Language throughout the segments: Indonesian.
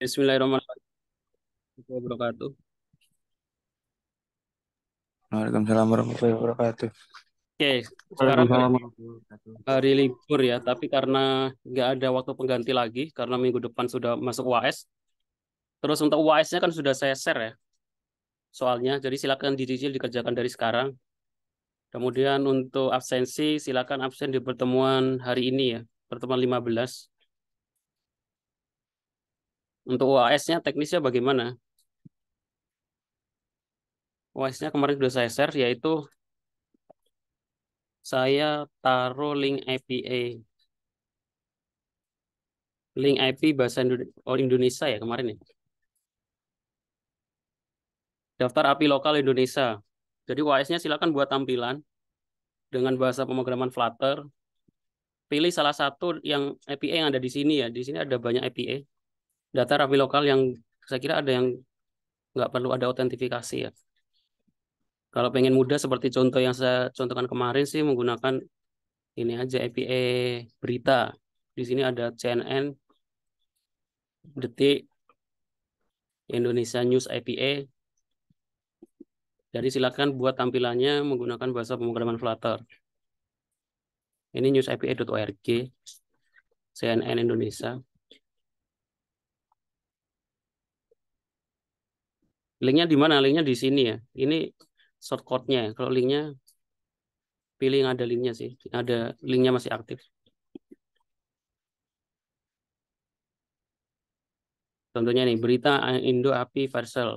Bismillahirrahmanirrahim. wabarakatuh. Waalaikumsalam warahmatullahi wabarakatuh. Oke, sekarang hari libur ya, tapi karena nggak ada waktu pengganti lagi, karena minggu depan sudah masuk UAS. Terus untuk UAS-nya kan sudah saya share ya, soalnya. Jadi silakan dicicil dikerjakan dari sekarang. Kemudian untuk absensi, silakan absen di pertemuan hari ini ya, pertemuan 15 untuk OAS-nya teknisnya bagaimana? OAS-nya kemarin sudah saya share, yaitu saya taruh link IPA, Link IP bahasa oh, Indonesia ya kemarin ya. Daftar API lokal Indonesia. Jadi OAS-nya silakan buat tampilan dengan bahasa pemrograman Flutter. Pilih salah satu yang IPA yang ada di sini ya. Di sini ada banyak IPA data rapi lokal yang saya kira ada yang nggak perlu ada autentifikasi ya. Kalau pengen mudah seperti contoh yang saya contohkan kemarin sih menggunakan ini aja IPA berita. Di sini ada CNN, Detik, Indonesia News IPA. Jadi silakan buat tampilannya menggunakan bahasa pemrograman Flutter. Ini newsipa.org, CNN Indonesia. Linknya di mana? Linknya di sini ya. Ini shortcutnya. ya. Kalau linknya, pilih yang ada linknya sih. Ada linknya masih aktif. Contohnya nih, berita Indo API Versel.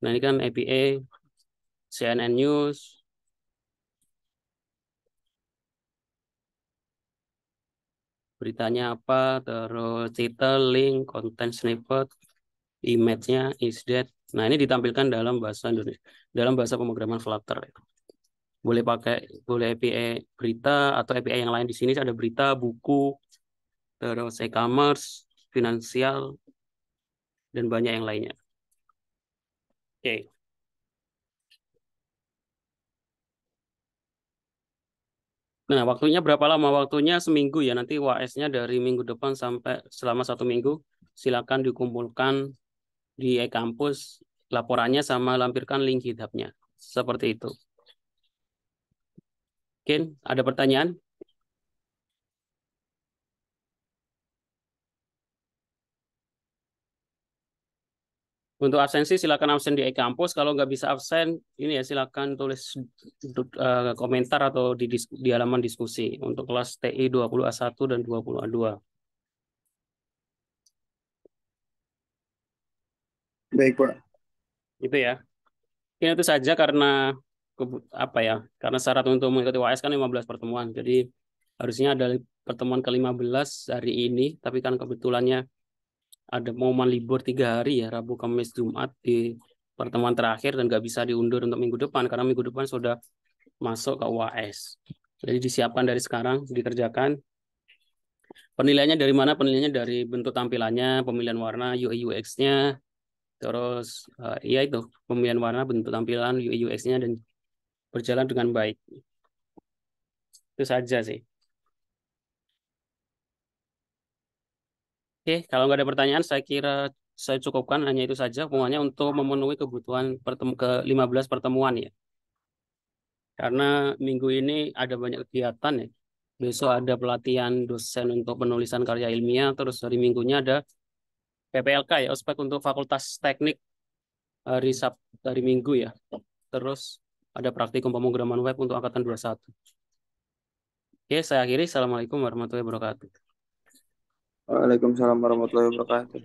Nah ini kan APA, CNN News, beritanya apa, terus title, link, konten snippet, image-nya is that. Nah, ini ditampilkan dalam bahasa Indonesia, dalam bahasa pemrograman Flutter. Ya. Boleh pakai boleh API berita atau API yang lain di sini ada berita, buku, terus e-commerce, finansial dan banyak yang lainnya. Oke. Okay. Nah, waktunya berapa lama? Waktunya seminggu ya. Nanti WAS-nya dari minggu depan sampai selama satu minggu. Silakan dikumpulkan di e-kampus laporannya sama lampirkan link GitHub-nya. Seperti itu. Mungkin ada pertanyaan? Untuk absensi silakan absen di e-kampus. Kalau nggak bisa absen, ini ya silakan tulis eh, komentar atau di, di halaman diskusi untuk kelas TI 20A1 dan 20A2. Baik, Pak. Itu ya. Oke, itu saja karena apa ya? Karena syarat untuk mengikuti WS kan 15 pertemuan. Jadi harusnya ada pertemuan ke-15 hari ini, tapi kan kebetulannya ada momen libur tiga hari ya, Rabu, Kamis, Jumat di pertemuan terakhir dan nggak bisa diundur untuk minggu depan karena minggu depan sudah masuk ke WS Jadi disiapkan dari sekarang, dikerjakan. Penilaiannya dari mana? Penilaiannya dari bentuk tampilannya, pemilihan warna, UI UX-nya, terus uh, ya itu pemilihan warna bentuk tampilan UI UX-nya dan berjalan dengan baik itu saja sih oke kalau nggak ada pertanyaan saya kira saya cukupkan hanya itu saja pokoknya untuk memenuhi kebutuhan pertemu ke 15 pertemuan ya karena minggu ini ada banyak kegiatan ya besok ada pelatihan dosen untuk penulisan karya ilmiah terus hari minggunya ada PPLK ya ospek untuk Fakultas Teknik eh, hari Sab dari Minggu ya. Terus ada praktikum pemrograman web untuk angkatan 21. Oke, saya akhiri. Assalamualaikum warahmatullahi wabarakatuh. Waalaikumsalam warahmatullahi wabarakatuh.